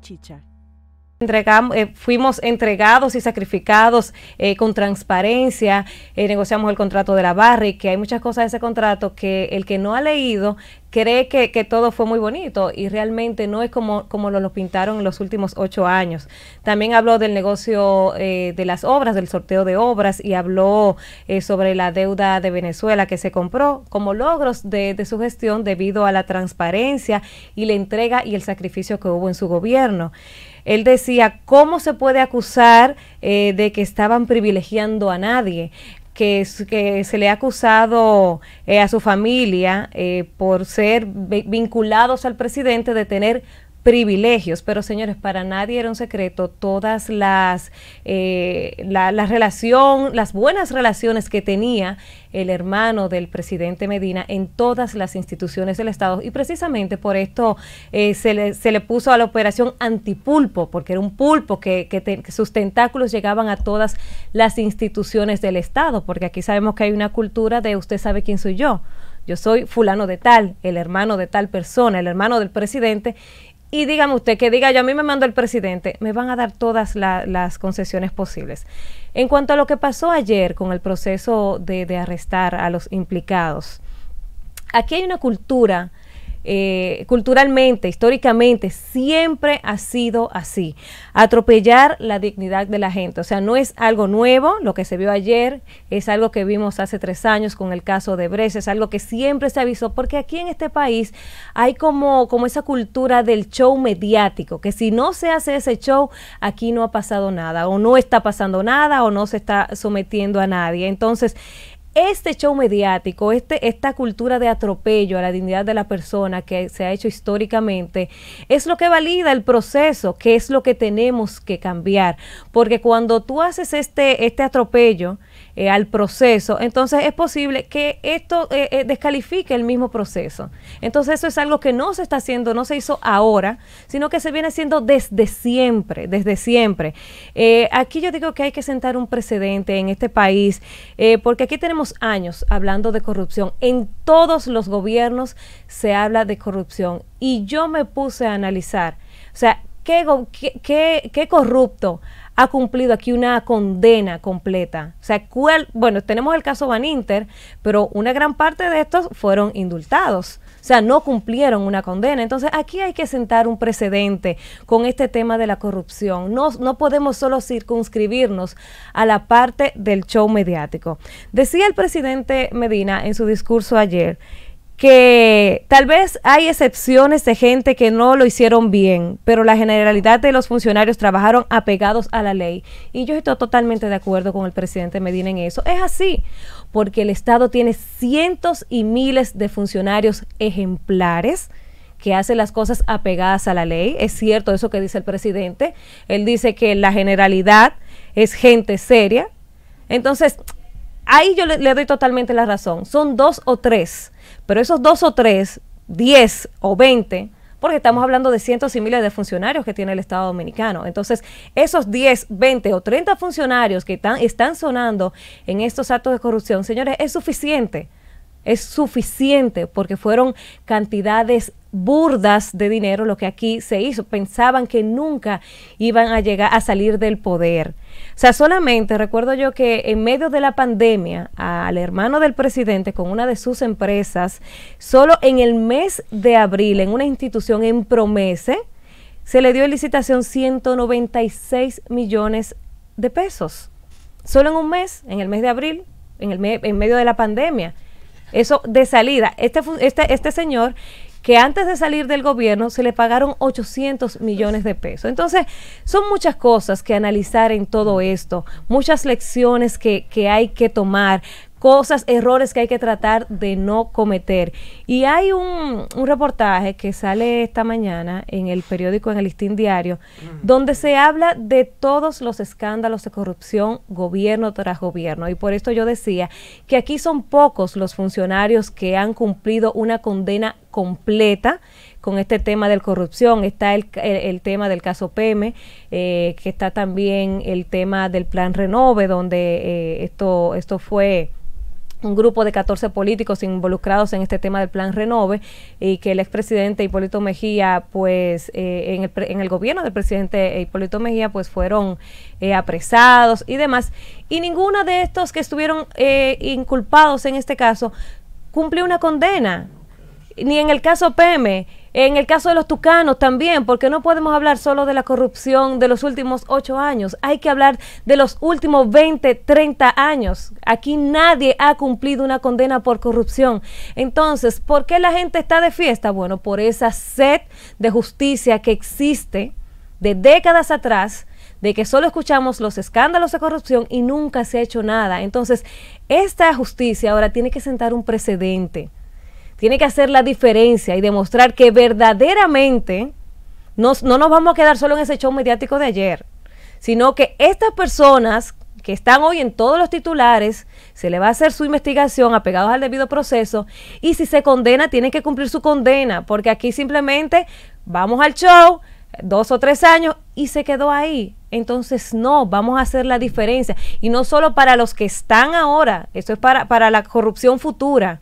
Chicha. Entregamos, eh, fuimos entregados y sacrificados eh, con transparencia, eh, negociamos el contrato de la Barri, que hay muchas cosas de ese contrato que el que no ha leído cree que, que, todo fue muy bonito y realmente no es como, como lo, lo pintaron en los últimos ocho años. También habló del negocio eh, de las obras, del sorteo de obras y habló eh, sobre la deuda de Venezuela que se compró como logros de, su gestión debido a la transparencia y la entrega y el sacrificio que hubo en su gobierno. Él decía, ¿cómo se puede acusar eh, de que estaban privilegiando a nadie? que, se le ha acusado eh, a su familia eh, por ser vinculados al presidente de tener privilegios, pero señores, para nadie era un secreto todas las, eh, la, relación, las buenas relaciones que tenía el hermano del presidente Medina en todas las instituciones del Estado y precisamente por esto eh, se, le, se, le, puso a la operación antipulpo, porque era un pulpo que, que sus tentáculos llegaban a todas las instituciones del Estado, porque aquí sabemos que hay una cultura de usted sabe quién soy yo yo soy fulano de tal, el hermano de tal persona, el hermano del presidente, y dígame usted, que diga yo, a mí me mandó el presidente, me van a dar todas las concesiones posibles. En cuanto a lo que pasó ayer con el proceso de, de arrestar a los implicados, aquí hay una cultura eh, culturalmente, históricamente, siempre ha sido así. Atropellar la dignidad de la gente. O sea, no es algo nuevo, lo que se vio ayer, es algo que vimos hace tres años con el caso de Brescia, es algo que siempre se avisó, porque aquí en este país hay como, como esa cultura del show mediático, que si no se hace ese show, aquí no ha pasado nada, o no está pasando nada, o no se está sometiendo a nadie. Entonces, este show mediático, este, esta cultura de atropello a la dignidad de la persona que se ha hecho históricamente, es lo que valida el proceso, que es lo que tenemos que cambiar. Porque cuando tú haces este, este atropello, eh, al proceso, entonces es posible que esto eh, eh, descalifique el mismo proceso. Entonces eso es algo que no se está haciendo, no se hizo ahora, sino que se viene haciendo desde siempre, desde siempre. aquí yo digo que hay que sentar un precedente en este país, porque aquí tenemos años hablando de corrupción. En todos los gobiernos se habla de corrupción y yo me puse a analizar, o sea, qué, qué, corrupto ha cumplido aquí una condena completa. O sea, bueno, tenemos el caso Van Inter, pero una gran parte de estos fueron indultados. O sea, no cumplieron una condena. Entonces, aquí hay que sentar un precedente con este tema de la corrupción. No, no podemos solo circunscribirnos a la parte del show mediático. Decía el presidente Medina en su discurso ayer que tal vez hay excepciones de gente que no lo hicieron bien, pero la generalidad de los funcionarios trabajaron apegados a la ley. Y yo estoy totalmente de acuerdo con el presidente Medina en eso. Es así, porque el Estado tiene cientos y miles de funcionarios ejemplares que hacen las cosas apegadas a la ley. Es cierto eso que dice el presidente. Él dice que la generalidad es gente seria. Entonces, ahí yo le, doy totalmente la razón. Son dos o tres, pero esos dos o tres, diez o veinte, porque estamos hablando de cientos y miles de funcionarios que tiene el Estado Dominicano. Entonces, esos 10, veinte o treinta funcionarios que están, están sonando en estos actos de corrupción, señores, es suficiente. Es suficiente porque fueron cantidades burdas de dinero, lo que aquí se hizo. Pensaban que nunca iban a llegar a salir del poder. O sea, solamente recuerdo yo que en medio de la pandemia, al hermano del presidente con una de sus empresas, solo en el mes de abril, en una institución en Promese, se le dio en licitación 196 millones de pesos. Solo en un mes, en el mes de abril, en, el en medio de la pandemia. Eso de salida. este, este, este señor que antes de salir del gobierno se le pagaron 800 millones de pesos. Entonces, son muchas cosas que analizar en todo esto, muchas lecciones que, hay que tomar cosas, errores que hay que tratar de no cometer. Y hay un, un, reportaje que sale esta mañana en el periódico, en el listín diario, donde se habla de todos los escándalos de corrupción gobierno tras gobierno. Y por esto yo decía que aquí son pocos los funcionarios que han cumplido una condena completa con este tema de corrupción. Está el, tema del caso PM, eh, que está también el tema del plan Renove, donde eh, esto, esto fue un grupo de 14 políticos involucrados en este tema del plan Renove y que el expresidente Hipólito Mejía, pues eh, en, el, en, el, gobierno del presidente Hipólito Mejía, pues fueron apresados y demás. Y ninguno de estos que estuvieron inculpados en este caso cumplió una condena ni en el caso PM, en el caso de los tucanos también, porque no podemos hablar solo de la corrupción de los últimos ocho años, hay que hablar de los últimos 20, 30 años. Aquí nadie ha cumplido una condena por corrupción. Entonces, ¿por qué la gente está de fiesta? Bueno, por esa sed de justicia que existe de décadas atrás de que solo escuchamos los escándalos de corrupción y nunca se ha hecho nada. Entonces, esta justicia ahora tiene que sentar un precedente tiene que hacer la diferencia y demostrar que verdaderamente no nos vamos a quedar solo en ese show mediático de ayer, sino que estas personas que están hoy en todos los titulares, se le va a hacer su investigación apegados al debido proceso y si se condena tienen que cumplir su condena, porque aquí simplemente vamos al show dos o tres años y se quedó ahí. Entonces no, vamos a hacer la diferencia y no solo para los que están ahora, eso es para, para la corrupción futura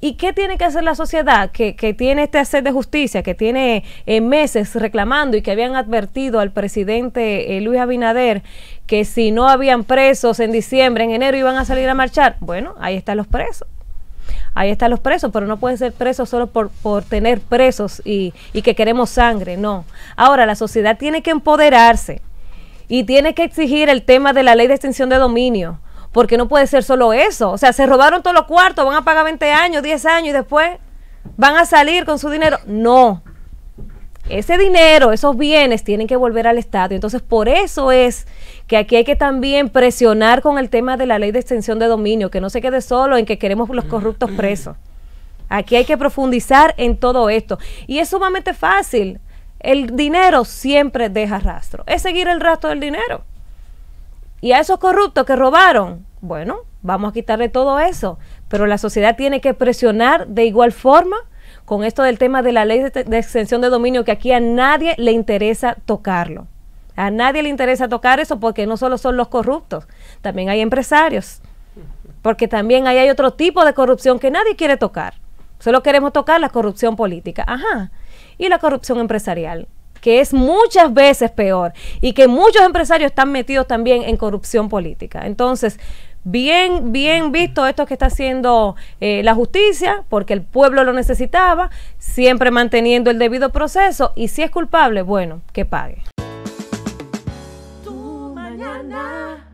¿Y qué tiene que hacer la sociedad que, que tiene este sed de justicia, que tiene eh, meses reclamando y que habían advertido al presidente eh, Luis Abinader que si no habían presos en diciembre, en enero iban a salir a marchar? Bueno, ahí están los presos. Ahí están los presos, pero no pueden ser presos solo por, por tener presos y, y que queremos sangre, no. Ahora, la sociedad tiene que empoderarse y tiene que exigir el tema de la ley de extensión de dominio porque no puede ser solo eso. O sea, se robaron todos los cuartos, van a pagar 20 años, 10 años y después van a salir con su dinero. No. Ese dinero, esos bienes tienen que volver al Estado. Entonces, por eso es que aquí hay que también presionar con el tema de la ley de extensión de dominio, que no se quede solo en que queremos los corruptos presos. Aquí hay que profundizar en todo esto. Y es sumamente fácil. El dinero siempre deja rastro. Es seguir el rastro del dinero. Y a esos corruptos que robaron, bueno, vamos a quitarle todo eso. Pero la sociedad tiene que presionar de igual forma con esto del tema de la ley de, extensión de dominio, que aquí a nadie le interesa tocarlo. A nadie le interesa tocar eso porque no solo son los corruptos, también hay empresarios, porque también hay otro tipo de corrupción que nadie quiere tocar. Solo queremos tocar la corrupción política, ajá, y la corrupción empresarial que es muchas veces peor y que muchos empresarios están metidos también en corrupción política. Entonces, bien, bien visto esto que está haciendo eh, la justicia, porque el pueblo lo necesitaba, siempre manteniendo el debido proceso y si es culpable, bueno, que pague. Tu mañana,